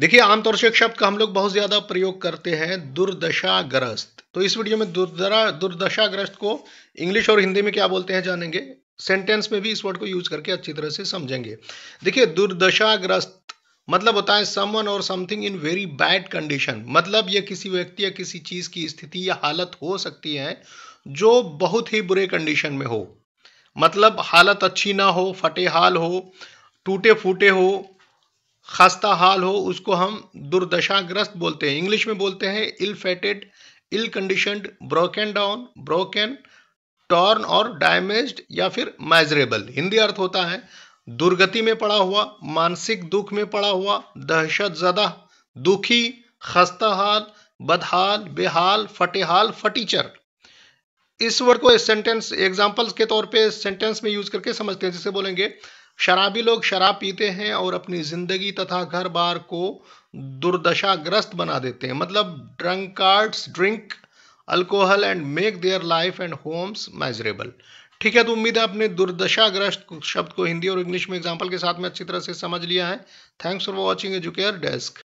देखिए आमतौर से एक शब्द का हम लोग बहुत ज़्यादा प्रयोग करते हैं दुर्दशाग्रस्त तो इस वीडियो में दुर्दरा दुर्दशाग्रस्त को इंग्लिश और हिंदी में क्या बोलते हैं जानेंगे सेंटेंस में भी इस वर्ड को यूज करके अच्छी तरह से समझेंगे देखिए दुर्दशाग्रस्त मतलब होता है समवन और something in very bad condition मतलब ये किसी व्यक्ति या किसी चीज़ की स्थिति या हालत हो सकती है जो बहुत ही बुरे कंडीशन में हो मतलब हालत अच्छी ना हो फटे हाल हो टूटे फूटे हो खस्ता हाल हो उसको हम दुर्दशाग्रस्त बोलते हैं इंग्लिश में बोलते हैं ill fated ill conditioned broken down broken torn और डैमेज या फिर मैजरेबल हिंदी अर्थ होता है दुर्गति में पड़ा हुआ मानसिक दुख में पड़ा हुआ दहशत ज़दा दुखी खस्ता हाल बदहाल बेहाल फटेहाल फटीचर इस वर्ड को सेंटेंस एग्जाम्पल्स के तौर पे सेंटेंस में यूज करके समझते हैं जिसे बोलेंगे शराबी लोग शराब पीते हैं और अपनी ज़िंदगी तथा घर बार को दुर्दशाग्रस्त बना देते हैं मतलब drunkards drink alcohol and make their life and homes miserable ठीक है तो उम्मीद है आपने दुर्दशाग्रस्त शब्द को हिंदी और इंग्लिश में एग्जाम्पल के साथ में अच्छी तरह से समझ लिया है thanks for watching Educare desk